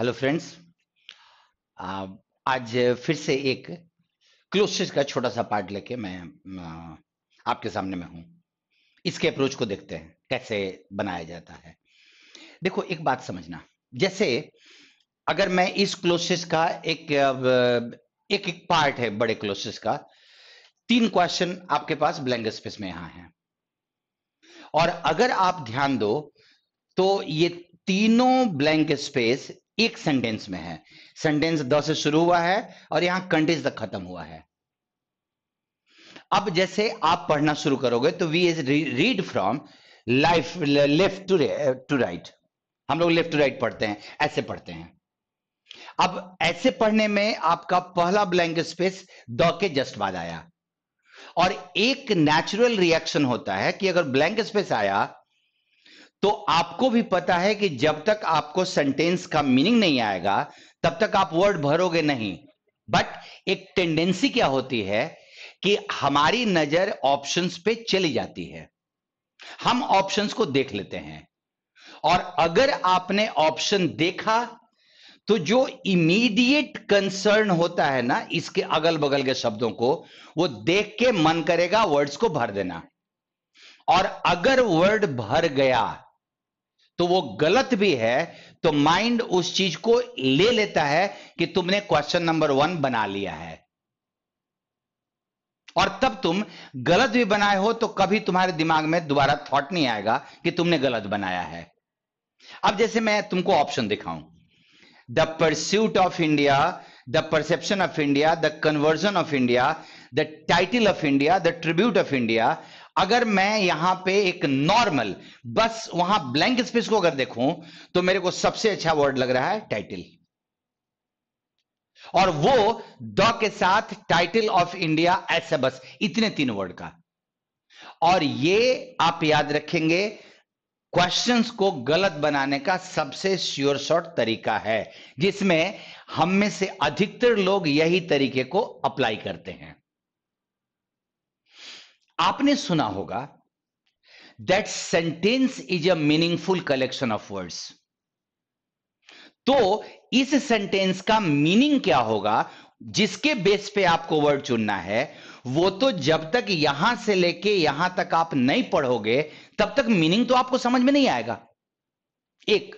Hello friends uh, आज फिर से एक क्लोसिस का छोटा सा पार्ट लेके मैं uh, आपके सामने में हूं इसके अप्रोच को देखते हैं कैसे बनाया जाता है देखो एक बात समझना जैसे अगर मैं इस क्लोसिस का एक uh, एक एक पार्ट है बड़े क्लोसिस का तीन क्वेश्चन आपके पास ब्लैंक स्पेस में यहां है और अगर आप ध्यान दो तो ये तीनों ब्लैंक स्पेस एक सेंटेंस में है सेंटेंस द से शुरू हुआ है और यहां कंटेंस तक खत्म हुआ है अब जैसे आप पढ़ना शुरू करोगे तो we is read from life left to to right हम लोग लेफ्ट टू राइट पढ़ते हैं ऐसे पढ़ते हैं अब ऐसे पढ़ने में आपका पहला ब्लैंक स्पेस द के जस्ट बाद आया और एक नेचुरल रिएक्शन होता है कि अगर ब्लैंक स्पेस आया तो आपको भी पता है कि जब तक आपको सेंटेंस का मीनिंग नहीं आएगा तब तक आप वर्ड भरोगे नहीं बट एक टेंडेंसी क्या होती है कि हमारी नजर ऑप्शंस पे चली जाती है हम ऑप्शंस को देख लेते हैं और अगर आपने ऑप्शन देखा तो जो इमीडिएट कंसर्न होता है ना इसके अगल बगल के शब्दों को वो देख के मन करेगा वर्ड्स को भर देना और अगर वर्ड भर गया तो वो गलत भी है तो माइंड उस चीज को ले लेता है कि तुमने क्वेश्चन नंबर वन बना लिया है और तब तुम गलत भी बनाए हो तो कभी तुम्हारे दिमाग में दोबारा थॉट नहीं आएगा कि तुमने गलत बनाया है अब जैसे मैं तुमको ऑप्शन दिखाऊं the pursuit of India the perception of India the conversion of India the title of India the tribute of India अगर मैं यहां पे एक नॉर्मल बस वहां ब्लैंक स्पेस को अगर देखूं तो मेरे को सबसे अच्छा वर्ड लग रहा है टाइटिल और वो द के साथ टाइटल ऑफ इंडिया ऐसे बस इतने तीन वर्ड का और ये आप याद रखेंगे क्वेश्चंस को गलत बनाने का सबसे श्योर शॉर्ट तरीका है जिसमें हम में से अधिकतर लोग यही तरीके को अप्लाई करते हैं आपने सुना होगा that sentence is a meaningful collection of words तो इस सेंटेंस का मीनिंग क्या होगा जिसके बेस पे आपको वर्ड चुनना है वो तो जब तक यहां से लेके यहां तक आप नहीं पढ़ोगे तब तक मीनिंग तो आपको समझ में नहीं आएगा एक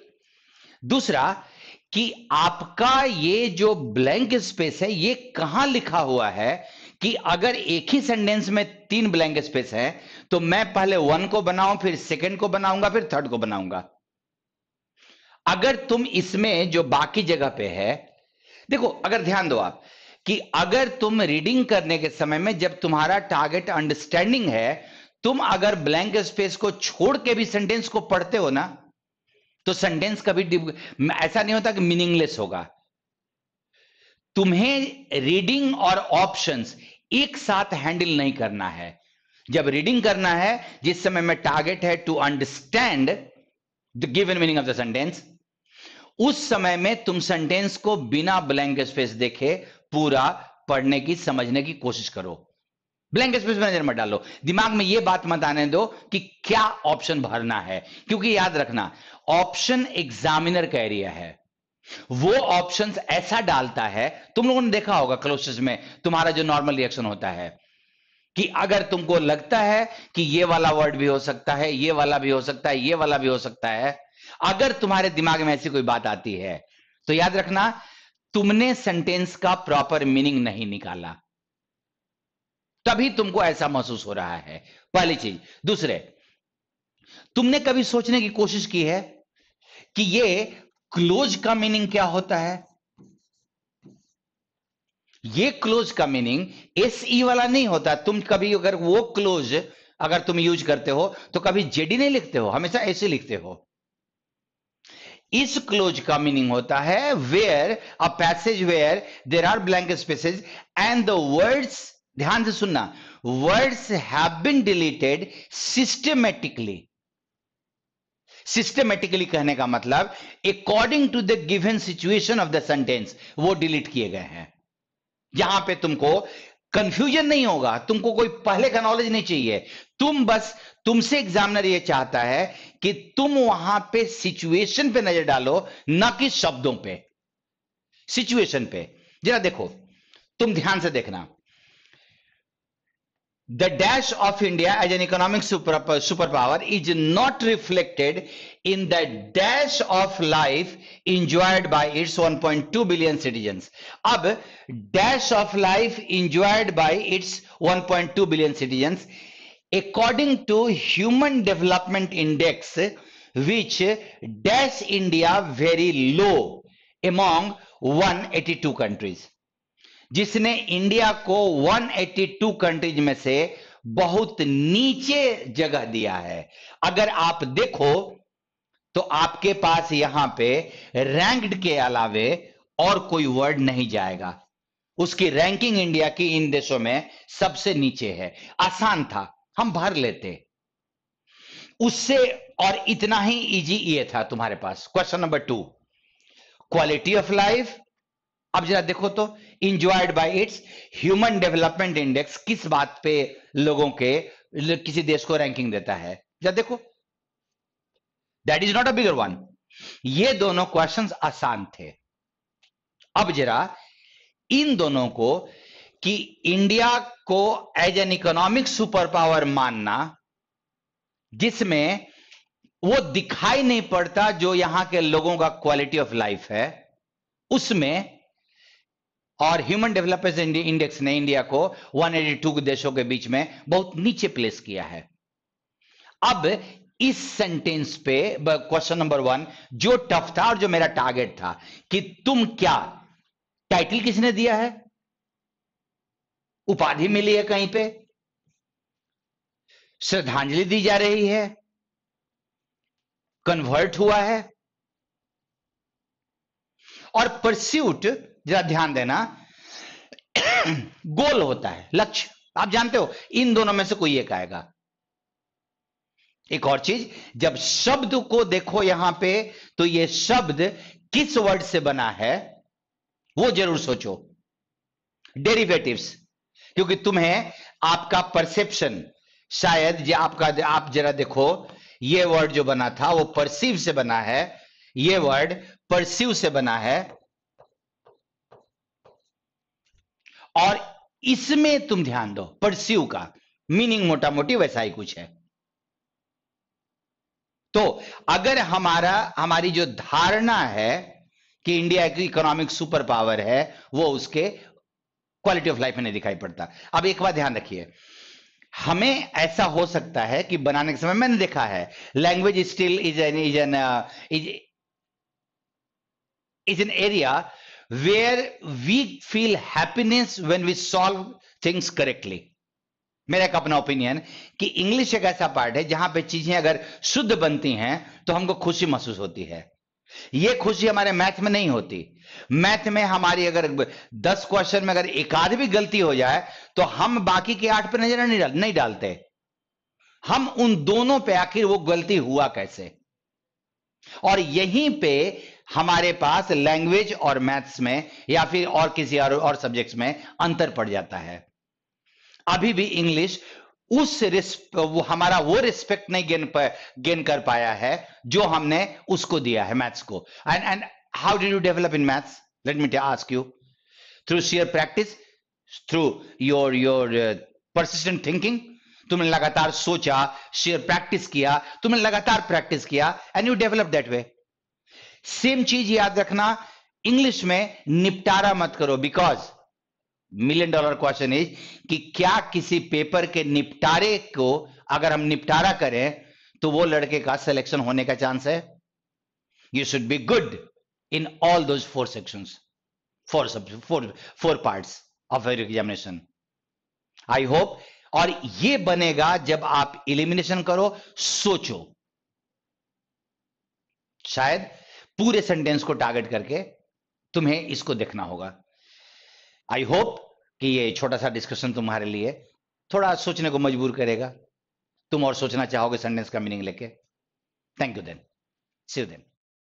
दूसरा कि आपका ये जो ब्लैंक स्पेस है ये कहां लिखा हुआ है कि अगर एक ही सेंटेंस में तीन ब्लैंक स्पेस है तो मैं पहले वन को बनाऊं फिर सेकंड को बनाऊंगा फिर थर्ड को बनाऊंगा अगर तुम इसमें जो बाकी जगह पे है देखो अगर ध्यान दो आप कि अगर तुम रीडिंग करने के समय में जब तुम्हारा टारगेट अंडरस्टैंडिंग है तुम अगर ब्लैंक स्पेस को छोड़ के भी सेंटेंस को पढ़ते हो ना तो सेंटेंस कभी ऐसा नहीं होता कि मीनिंगलेस होगा तुम्हें रीडिंग और ऑप्शंस एक साथ हैंडल नहीं करना है जब रीडिंग करना है जिस समय में टारगेट है to understand the given meaning of the sentence उस समय में तुम सेंटेंस को बिना ब्लैंक स्पेस देखे पूरा पढ़ने की समझने की कोशिश करो ब्लैंक स्पेस में नजर मत डालो दिमाग में यह बात मत आने दो कि क्या ऑप्शन भरना है क्योंकि याद रखना ऑप्शन एग्जामिनर का एरिया है वो ऑप्शंस ऐसा डालता है तुम लोगों ने देखा होगा क्लोसेस में तुम्हारा जो नॉर्मल रिएक्शन होता है कि अगर तुमको लगता है कि ये वाला वर्ड भी हो सकता है ये वाला भी हो सकता है ये वाला भी हो सकता है अगर तुम्हारे दिमाग में ऐसी कोई बात आती है तो याद रखना तुमने सेंटेंस का प्रॉपर मीनिंग नहीं निकाला तभी तुमको ऐसा महसूस हो रहा है पहली चीज दूसरे तुमने कभी सोचने की कोशिश की है कि ये क्लोज का मीनिंग क्या होता है ये क्लोज का मीनिंग एस ई वाला नहीं होता तुम कभी अगर वो क्लोज अगर तुम यूज करते हो तो कभी जेडी नहीं लिखते हो हमेशा ऐसे लिखते हो इस क्लोज का मीनिंग होता है where a passage where there are blank spaces and the words ध्यान से सुनना words have been deleted systematically systematically कहने का मतलब according to the given situation of the sentence वो डिलीट किए गए हैं यहां पे तुमको कंफ्यूजन नहीं होगा तुमको कोई पहले का नॉलेज नहीं चाहिए तुम बस तुमसे एग्जामिनर ये चाहता है कि तुम वहां पे सिचुएशन पे नजर डालो ना कि शब्दों पे सिचुएशन पे जरा देखो तुम ध्यान से देखना the dash of India as an economic super, superpower is not reflected in the dash of life enjoyed by its 1.2 billion citizens. Ab dash of life enjoyed by its 1.2 billion citizens according to Human Development Index which dash India very low among 182 countries. जिसने India को 182 countries में से बहुत नीचे जगह दिया है अगर आप देखो तो आपके पास यहां पे रैंक्ड के अलावे और कोई वर्ड नहीं जाएगा उसकी रैंकिंग इंडिया की इन देशों में सबसे नीचे है आसान था हम भर लेते उससे और इतना ही इजी ये था तुम्हारे पास question number two quality of life अब जरा देखो तो enjoyed by its human development index किस बात पे लोगों के किसी देश को रैंकिंग देता है जरा देखो that is not a bigger one ये दोनों क्वेश्चन आसान थे अब जरा इन दोनों को कि इंडिया को as an economic super power मानना जिसमें वो दिखाई नहीं पड़ता जो यहां के लोगों का क्वालिटी ऑफ लाइफ है उसमें और ह्यूमन डेवलपमेंट इंडेक्स ने इंडिया को 182 देशों के बीच में बहुत नीचे प्लेस किया है अब इस सेंटेंस पे क्वेश्चन नंबर वन जो टफ था और जो मेरा टारगेट था कि तुम क्या टाइटल किसने दिया है उपाधि मिली है कहीं पे श्रद्धांजलि दी जा रही है कन्वर्ट हुआ है और परस्यूट जरा ध्यान देना गोल होता है लक्ष्य आप जानते हो इन दोनों में से कोई एक आएगा एक और चीज जब शब्द को देखो यहां पे तो ये शब्द किस वर्ड से बना है वो जरूर सोचो डेरिवेटिव्स क्योंकि तुम्हें आपका परसेप्शन शायद जो आपका आप जरा देखो ये वर्ड जो बना था वो परसीव से बना है ये वर्ड परसीव से बना है और इसमें तुम ध्यान दो परस्यू का मीनिंग मोटा मोटी वैसा ही कुछ है तो अगर हमारा हमारी जो धारणा है कि इंडिया की इकोनॉमिक सुपर पावर है वो उसके क्वालिटी ऑफ लाइफ में नहीं दिखाई पड़ता अब एक बात ध्यान रखिए हमें ऐसा हो सकता है कि बनाने के समय मैंने देखा है language still is an is an is is an area where we feel happiness when we solve things correctly मेरा एक अपना ओपिनियन कि इंग्लिश एक ऐसा पार्ट है जहां पे चीजें अगर शुद्ध बनती हैं तो हमको खुशी महसूस होती है ये खुशी हमारे मैथ में नहीं होती मैथ में हमारी अगर दस क्वेश्चन में अगर एक आध भी गलती हो जाए तो हम बाकी के आठ पे नजर नहीं, डाल, नहीं डालते हम उन दोनों पे आखिर वो गलती हुआ कैसे और यहीं पे हमारे पास लैंग्वेज और मैथ्स में या फिर और किसी और, और सब्जेक्ट्स में अंतर पड़ जाता है अभी भी इंग्लिश उस वो हमारा वो रिस्पेक्ट नहीं गेन गेन कर पाया है जो हमने उसको दिया है मैथ्स को and and how did you develop in maths let me ask you through sheer practice through your your persistent thinking तुमने लगातार सोचा शेयर प्रैक्टिस किया तुमने लगातार प्रैक्टिस किया and you develop that way same चीज याद रखना इंग्लिश में निपटारा मत करो because million dollar question is कि क्या किसी पेपर के निपटारे को अगर हम निपटारा करें तो वो लड़के का सिलेक्शन होने का चांस है you should be good in all those four section four सब four four part of examination I hope और ये बनेगा जब आप इलिमिनेशन करो सोचो शायद पूरे सेंटेंस को टारगेट करके तुम्हें इसको देखना होगा आई होप कि ये छोटा सा डिस्कशन तुम्हारे लिए थोड़ा सोचने को मजबूर करेगा तुम और सोचना चाहोगे सेंटेंस का मीनिंग लेके thank you then see you then